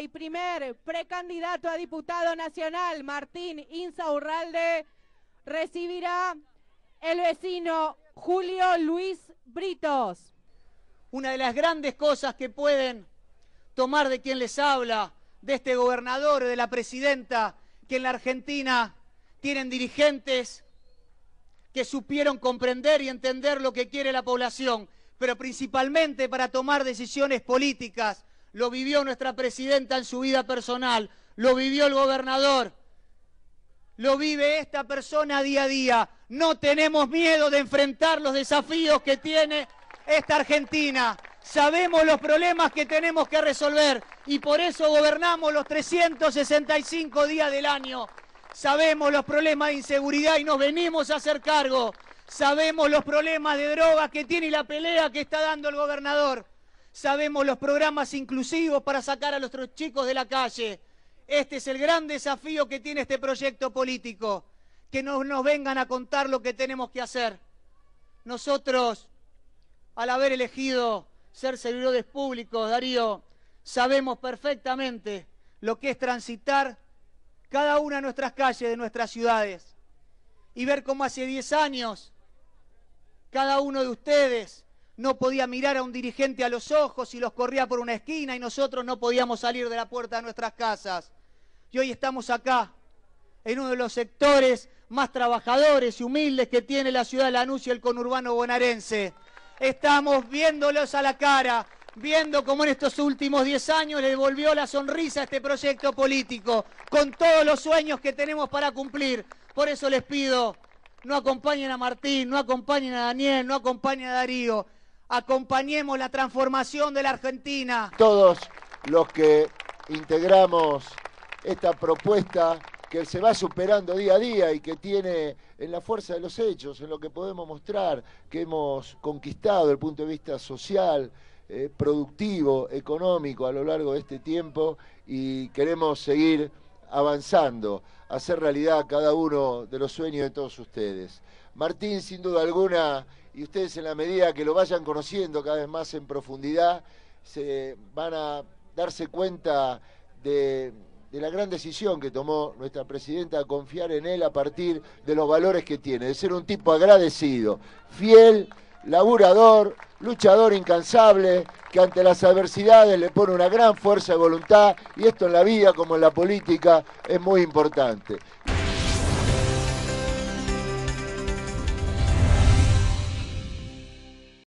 Y primer precandidato a diputado nacional, Martín Insaurralde, recibirá el vecino Julio Luis Britos. Una de las grandes cosas que pueden tomar de quien les habla, de este gobernador, de la presidenta, que en la Argentina tienen dirigentes que supieron comprender y entender lo que quiere la población, pero principalmente para tomar decisiones políticas lo vivió nuestra presidenta en su vida personal, lo vivió el gobernador, lo vive esta persona día a día. No tenemos miedo de enfrentar los desafíos que tiene esta Argentina. Sabemos los problemas que tenemos que resolver y por eso gobernamos los 365 días del año. Sabemos los problemas de inseguridad y nos venimos a hacer cargo. Sabemos los problemas de drogas que tiene y la pelea que está dando el gobernador sabemos los programas inclusivos para sacar a nuestros chicos de la calle. Este es el gran desafío que tiene este proyecto político, que no nos vengan a contar lo que tenemos que hacer. Nosotros, al haber elegido ser servidores públicos, Darío, sabemos perfectamente lo que es transitar cada una de nuestras calles, de nuestras ciudades, y ver cómo hace 10 años cada uno de ustedes no podía mirar a un dirigente a los ojos y los corría por una esquina y nosotros no podíamos salir de la puerta de nuestras casas. Y hoy estamos acá, en uno de los sectores más trabajadores y humildes que tiene la ciudad de Lanús y el conurbano bonaerense. Estamos viéndolos a la cara, viendo cómo en estos últimos 10 años le devolvió la sonrisa a este proyecto político, con todos los sueños que tenemos para cumplir. Por eso les pido, no acompañen a Martín, no acompañen a Daniel, no acompañen a Darío acompañemos la transformación de la Argentina. Todos los que integramos esta propuesta que se va superando día a día y que tiene en la fuerza de los hechos, en lo que podemos mostrar que hemos conquistado el punto de vista social, eh, productivo, económico a lo largo de este tiempo y queremos seguir avanzando, hacer realidad cada uno de los sueños de todos ustedes. Martín, sin duda alguna, y ustedes en la medida que lo vayan conociendo cada vez más en profundidad, se van a darse cuenta de, la gran decisión que tomó nuestra presidenta, confiar en él a partir de los valores que tiene, de ser un tipo agradecido, fiel, laburador, luchador incansable, que ante las adversidades le pone una gran fuerza de voluntad y esto en la vida como en la política es muy importante.